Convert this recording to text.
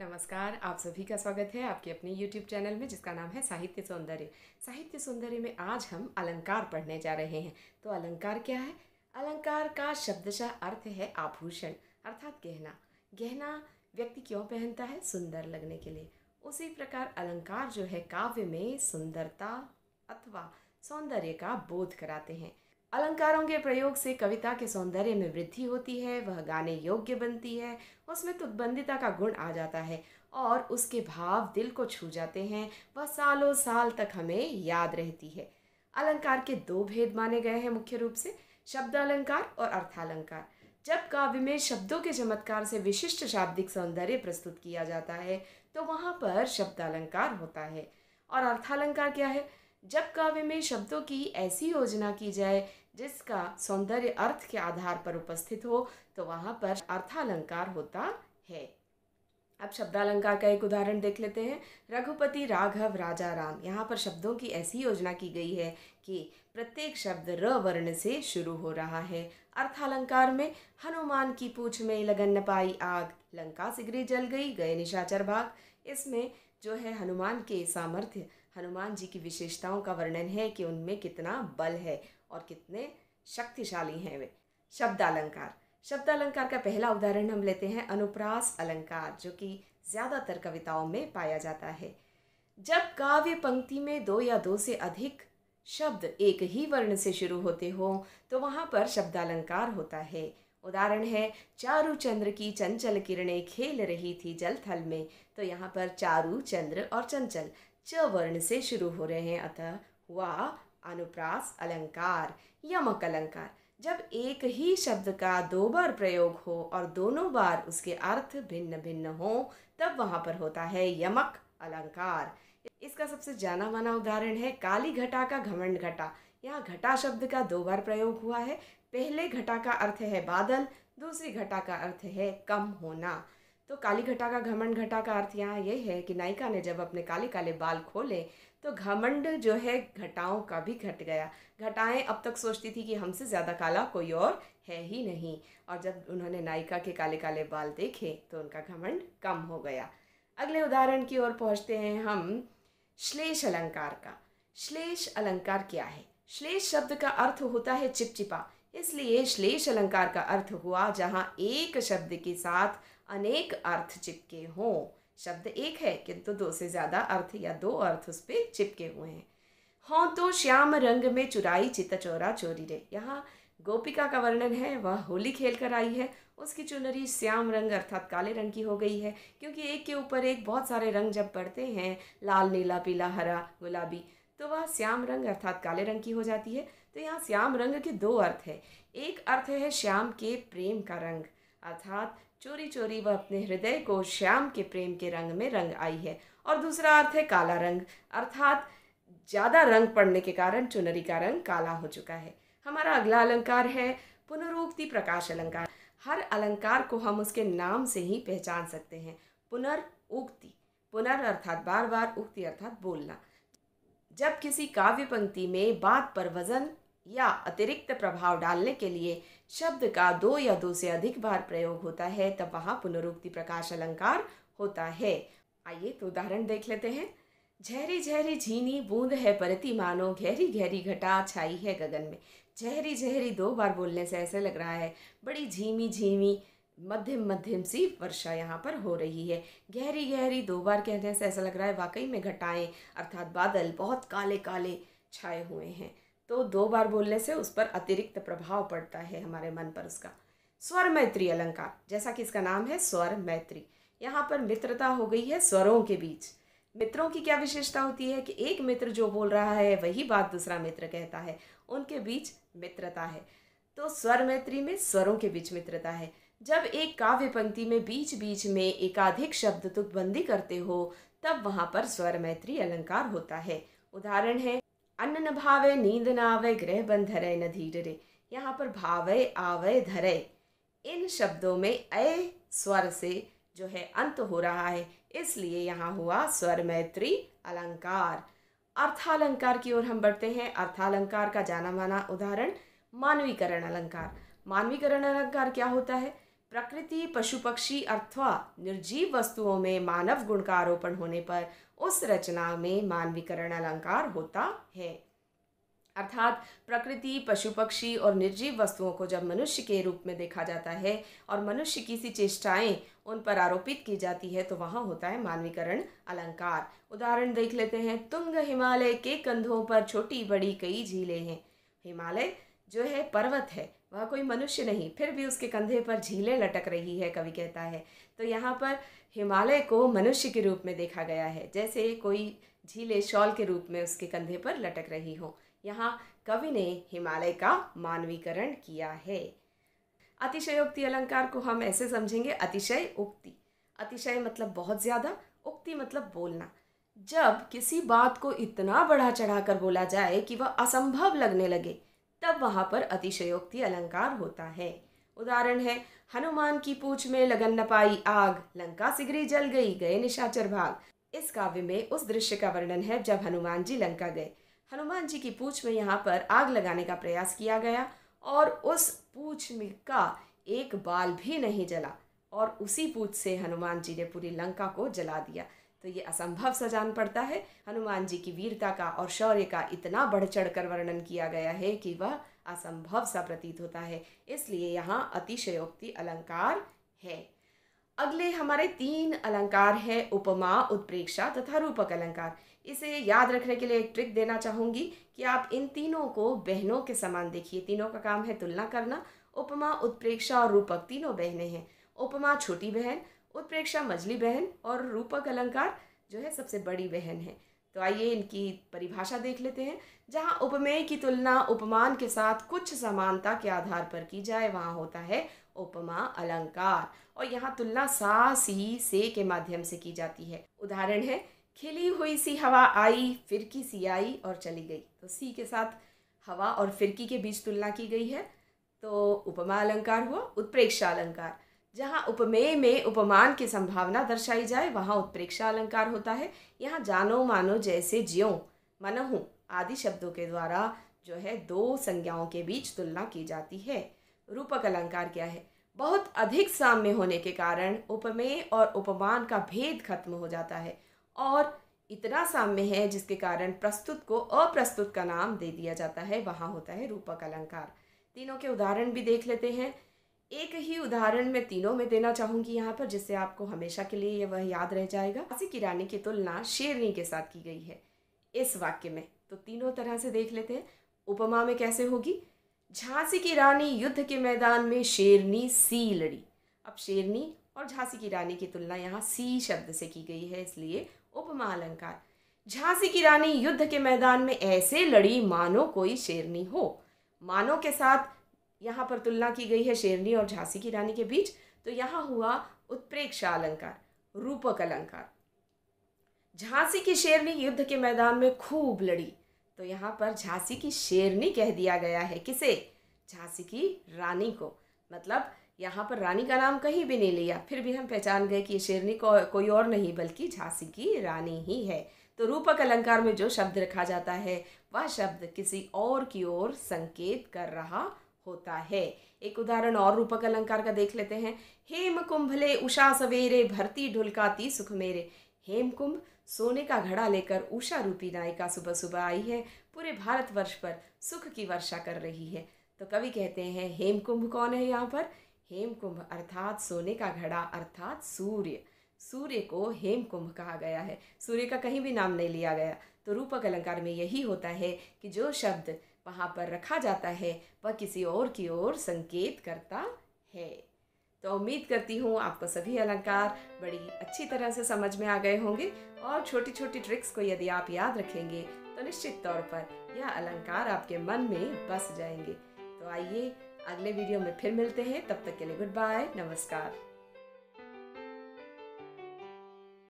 नमस्कार आप सभी का स्वागत है आपके अपने YouTube चैनल में जिसका नाम है साहित्य सौंदर्य साहित्य सौंदर्य में आज हम अलंकार पढ़ने जा रहे हैं तो अलंकार क्या है अलंकार का शब्दशा अर्थ है आभूषण अर्थात गहना गहना व्यक्ति क्यों पहनता है सुंदर लगने के लिए उसी प्रकार अलंकार जो है काव्य में सुंदरता अथवा सौंदर्य का बोध कराते हैं अलंकारों के प्रयोग से कविता के सौंदर्य में वृद्धि होती है वह गाने योग्य बनती है उसमें तुतबंदिता का गुण आ जाता है और उसके भाव दिल को छू जाते हैं वह सालों साल तक हमें याद रहती है अलंकार के दो भेद माने गए हैं मुख्य रूप से शब्द अलंकार और अर्थालंकार जब काव्य में शब्दों के चमत्कार से विशिष्ट शाब्दिक सौंदर्य प्रस्तुत किया जाता है तो वहाँ पर शब्द अलंकार होता है और अर्थालंकार क्या है जब काव्य में शब्दों की ऐसी योजना की जाए जिसका सौंदर्य अर्थ के आधार पर उपस्थित हो तो वहाँ पर अर्थालंकार होता है अब शब्दालंकार का एक उदाहरण देख लेते हैं रघुपति राघव राजा राम यहाँ पर शब्दों की ऐसी योजना की गई है कि प्रत्येक शब्द र वर्ण से शुरू हो रहा है अर्थालंकार में हनुमान की पूछ में लगन न पाई आग लंका सिगरी जल गई गए निशाचर भाग इसमें जो है हनुमान के सामर्थ्य हनुमान जी की विशेषताओं का वर्णन है कि उनमें कितना बल है और कितने शक्तिशाली हैं वे शब्द अलंकार शब्द अलंकार का पहला उदाहरण हम लेते हैं अनुप्रास अलंकार जो कि ज़्यादातर कविताओं में पाया जाता है जब काव्य पंक्ति में दो या दो से अधिक शब्द एक ही वर्ण से शुरू होते हो तो वहाँ पर शब्दालंकार होता है उदाहरण है चारु चंद्र की चंचल किरणें खेल रही थी जल थल में तो यहाँ पर चारु चंद्र और चंचल च वर्ण से शुरू हो रहे हैं अतः हुआ अनुप्रास अलंकार यमक अलंकार जब एक ही शब्द का दो बार प्रयोग हो और दोनों बार उसके अर्थ भिन्न भिन्न हो तब वहाँ पर होता है यमक अलंकार इसका सबसे जाना माना उदाहरण है काली घटा का घमंड घटा यहाँ घटा शब्द का दो बार प्रयोग हुआ है पहले घटा का अर्थ है बादल दूसरी घटा का अर्थ है कम होना तो काली घटा का घमंड घटा का अर्थ यहाँ ये है कि नायिका ने जब अपने काले काले बाल खोले तो घमंड जो है घटाओं का भी घट गया घटाएं अब तक सोचती थी कि हमसे ज़्यादा काला कोई और है ही नहीं और जब उन्होंने नायिका के काले काले बाल देखे तो उनका घमंड कम हो गया अगले उदाहरण की ओर पहुँचते हैं हम श्लेष अलंकार का श्लेष अलंकार क्या है श्लेष शब्द का अर्थ होता है चिपचिपा इसलिए श्लेष अलंकार का अर्थ हुआ जहाँ एक शब्द के साथ अनेक अर्थ चिपके हों शब्द एक है किंतु दो से ज़्यादा अर्थ या दो अर्थ उस पर चिपके हुए हैं हों तो श्याम रंग में चुराई चित चोरा चोरी रे यहाँ गोपिका का वर्णन है वह होली खेल कर आई है उसकी चुनरी श्याम रंग अर्थात काले रंग की हो गई है क्योंकि एक के ऊपर एक बहुत सारे रंग जब पड़ते हैं लाल नीला पीला हरा गुलाबी तो वह श्याम रंग अर्थात काले रंग की हो जाती है तो यहाँ श्याम रंग के दो अर्थ है एक अर्थ है श्याम के प्रेम का रंग अर्थात चोरी चोरी वह अपने हृदय को श्याम के प्रेम के रंग में रंग आई है और दूसरा अर्थ है काला रंग अर्थात ज़्यादा रंग पड़ने के कारण चुनरी का रंग काला हो चुका है हमारा अगला अलंकार है पुनरुक्ति प्रकाश अलंकार हर अलंकार को हम उसके नाम से ही पहचान सकते हैं पुनर उक्ति पुनर अर्थात बार बार उक्ति अर्थात बोलना जब किसी काव्य पंक्ति में बात पर वजन या अतिरिक्त प्रभाव डालने के लिए शब्द का दो या दो से अधिक बार प्रयोग होता है तब वहाँ पुनरुक्ति प्रकाश अलंकार होता है आइए तो उदाहरण देख लेते हैं झहरी झहरी झीनी बूंद है परती मानो गहरी गहरी घटा छाई है गगन में झहरी झहरी दो बार बोलने से ऐसे लग रहा है बड़ी झीमी झीमी मध्यम मध्यम सी वर्षा यहाँ पर हो रही है गहरी गहरी दो बार कहने से ऐसा लग रहा है वाकई में घटाएं अर्थात बादल बहुत काले काले छाए हुए हैं तो दो बार बोलने से उस पर अतिरिक्त प्रभाव पड़ता है हमारे मन पर उसका स्वर मैत्री अलंकार जैसा कि इसका नाम है स्वर मैत्री यहाँ पर मित्रता हो गई है स्वरों के बीच मित्रों की क्या विशेषता होती है कि एक मित्र जो बोल रहा है वही बात दूसरा मित्र कहता है उनके बीच मित्रता है तो स्वर मैत्री में स्वरों के बीच मित्रता है जब एक काव्य पंक्ति में बीच बीच में एकाधिक शब्द तुकबंदी करते हो तब वहाँ पर स्वर मैत्री अलंकार होता है उदाहरण है अन्न न भावे नींद न आवे गृह बंध धरे न धीरे यहाँ पर भावे आवे धरे इन शब्दों में अय स्वर से जो है अंत हो रहा है इसलिए यहाँ हुआ स्वर मैत्री अलंकार अर्थालंकार की ओर हम बढ़ते हैं अर्थालंकार का जाना माना उदाहरण मानवीकरण अलंकार मानवीकरण अलंकार क्या होता है प्रकृति पशु पक्षी अथवा निर्जीव वस्तुओं में मानव गुण का आरोपण होने पर उस रचना में मानवीकरण अलंकार होता है अर्थात प्रकृति पशु पक्षी और निर्जीव वस्तुओं को जब मनुष्य के रूप में देखा जाता है और मनुष्य की सी चेष्टाएं उन पर आरोपित की जाती है तो वहाँ होता है मानवीकरण अलंकार उदाहरण देख लेते हैं तुंग हिमालय के कंधों पर छोटी बड़ी कई झीलें हैं हिमालय जो है पर्वत है वह कोई मनुष्य नहीं फिर भी उसके कंधे पर झीलें लटक रही है कवि कहता है तो यहाँ पर हिमालय को मनुष्य के रूप में देखा गया है जैसे कोई झीले शॉल के रूप में उसके कंधे पर लटक रही हो यहाँ कवि ने हिमालय का मानवीकरण किया है अतिशयोक्ति अलंकार को हम ऐसे समझेंगे अतिशय उक्ति अतिशय मतलब बहुत ज़्यादा उक्ति मतलब बोलना जब किसी बात को इतना बढ़ा चढ़ा कर बोला जाए कि वह असंभव लगने लगे तब वहाँ पर अतिशयोक्ति अलंकार होता है उदाहरण है हनुमान की पूछ में लगन न पाई आग लंका सिगरी जल गई गए निशाचर भाग इस काव्य में उस दृश्य का वर्णन है जब हनुमान जी लंका गए हनुमान जी की पूछ में यहाँ पर आग लगाने का प्रयास किया गया और उस पूछ में का एक बाल भी नहीं जला और उसी पूछ से हनुमान जी ने पूरी लंका को जला दिया तो ये असंभव सा जान पड़ता है हनुमान जी की वीरता का और शौर्य का इतना बढ़ चढ़ कर वर्णन किया गया है कि वह असंभव सा प्रतीत होता है इसलिए यहाँ अतिशयोक्ति अलंकार है अगले हमारे तीन अलंकार हैं उपमा उत्प्रेक्षा तथा रूपक अलंकार इसे याद रखने के लिए एक ट्रिक देना चाहूँगी कि आप इन तीनों को बहनों के समान देखिए तीनों का काम है तुलना करना उपमा उत्प्रेक्षा और रूपक तीनों बहनें हैं उपमा छोटी बहन उत्प्रेक्षा मजली बहन और रूपक अलंकार जो है सबसे बड़ी बहन है तो आइए इनकी परिभाषा देख लेते हैं जहाँ उपमेय की तुलना उपमान के साथ कुछ समानता के आधार पर की जाए वहाँ होता है उपमा अलंकार और यहाँ तुलना सा सी से के माध्यम से की जाती है उदाहरण है खिली हुई सी हवा आई फिरकी सी आई और चली गई तो सी के साथ हवा और फिरकी के बीच तुलना की गई है तो उपमा अलंकार हुआ उत्प्रेक्षा अलंकार जहाँ उपमेय में उपमान की संभावना दर्शाई जाए वहाँ उत्प्रेक्षा अलंकार होता है यहाँ जानो मानो जैसे ज्यो मनहु आदि शब्दों के द्वारा जो है दो संज्ञाओं के बीच तुलना की जाती है रूपक अलंकार क्या है बहुत अधिक साम्य होने के कारण उपमेय और उपमान का भेद खत्म हो जाता है और इतना साम्य है जिसके कारण प्रस्तुत को अप्रस्तुत का नाम दे दिया जाता है वहाँ होता है रूपक अलंकार तीनों के उदाहरण भी देख लेते हैं एक ही उदाहरण में तीनों में देना चाहूंगी यहाँ पर जिससे आपको हमेशा के लिए यह वह याद रह जाएगा हंसी की रानी की तुलना शेरनी के साथ की गई है इस वाक्य में तो तीनों तरह से देख लेते हैं उपमा में कैसे होगी झांसी की रानी युद्ध के मैदान में शेरनी सी लड़ी अब शेरनी और झांसी की रानी की तुलना यहाँ सी शब्द से की गई है इसलिए उपमा अलंकार झांसी की रानी युद्ध के मैदान में ऐसे लड़ी मानो कोई शेरनी हो मानो के साथ यहाँ पर तुलना की गई है शेरनी और झांसी की रानी के बीच तो यहाँ हुआ उत्प्रेक्षा अलंकार रूपक अलंकार झांसी की शेरनी युद्ध के मैदान में खूब लड़ी तो यहाँ पर झांसी की शेरनी कह दिया गया है किसे झांसी की रानी को मतलब यहाँ पर रानी का नाम कहीं भी नहीं लिया फिर भी हम पहचान गए कि ये शेरनी को कोई और नहीं बल्कि झांसी की रानी ही है तो रूपक अलंकार में जो शब्द रखा जाता है वह शब्द किसी और की ओर संकेत कर रहा होता है एक उदाहरण और रूपक अलंकार का देख लेते हैं हेम कुंभले उषा सवेरे भरती ढुलकाती सुख मेरे हेम कुंभ सोने का घड़ा लेकर उषा रूपी नायिका सुबह सुबह आई है पूरे भारतवर्ष पर सुख की वर्षा कर रही है तो कवि कहते हैं हेम कुंभ कौन है यहाँ पर हेम कुंभ अर्थात सोने का घड़ा अर्थात सूर्य सूर्य को हेम कुंभ कहा गया है सूर्य का कहीं भी नाम नहीं लिया गया तो रूपक अलंकार में यही होता है कि जो शब्द वहाँ पर रखा जाता है वह किसी और की ओर संकेत करता है तो उम्मीद करती हूँ आपको सभी अलंकार बड़ी अच्छी तरह से समझ में आ गए होंगे और छोटी छोटी ट्रिक्स को यदि आप याद रखेंगे तो निश्चित तौर पर यह अलंकार आपके मन में बस जाएंगे तो आइए अगले वीडियो में फिर मिलते हैं तब तक के लिए गुड बाय नमस्कार